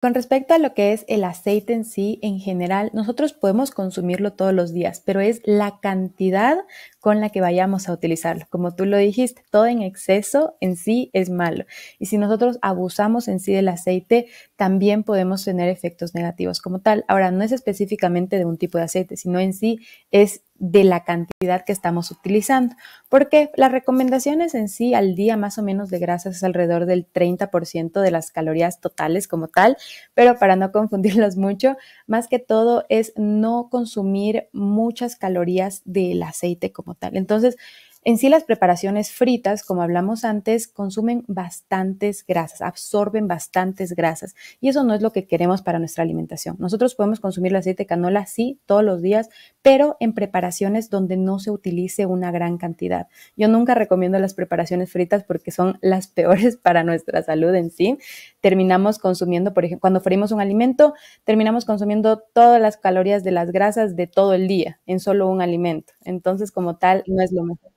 Con respecto a lo que es el aceite en sí, en general, nosotros podemos consumirlo todos los días, pero es la cantidad con la que vayamos a utilizarlo. Como tú lo dijiste, todo en exceso en sí es malo. Y si nosotros abusamos en sí del aceite, también podemos tener efectos negativos como tal. Ahora, no es específicamente de un tipo de aceite, sino en sí es de la cantidad que estamos utilizando, porque las recomendaciones en sí al día más o menos de grasas es alrededor del 30% de las calorías totales como tal, pero para no confundirlos mucho, más que todo es no consumir muchas calorías del aceite como tal. Entonces, en sí, las preparaciones fritas, como hablamos antes, consumen bastantes grasas, absorben bastantes grasas y eso no es lo que queremos para nuestra alimentación. Nosotros podemos consumir el aceite de canola, sí, todos los días, pero en preparaciones donde no se utilice una gran cantidad. Yo nunca recomiendo las preparaciones fritas porque son las peores para nuestra salud en sí. Terminamos consumiendo, por ejemplo, cuando freímos un alimento, terminamos consumiendo todas las calorías de las grasas de todo el día en solo un alimento. Entonces, como tal, no es lo mejor.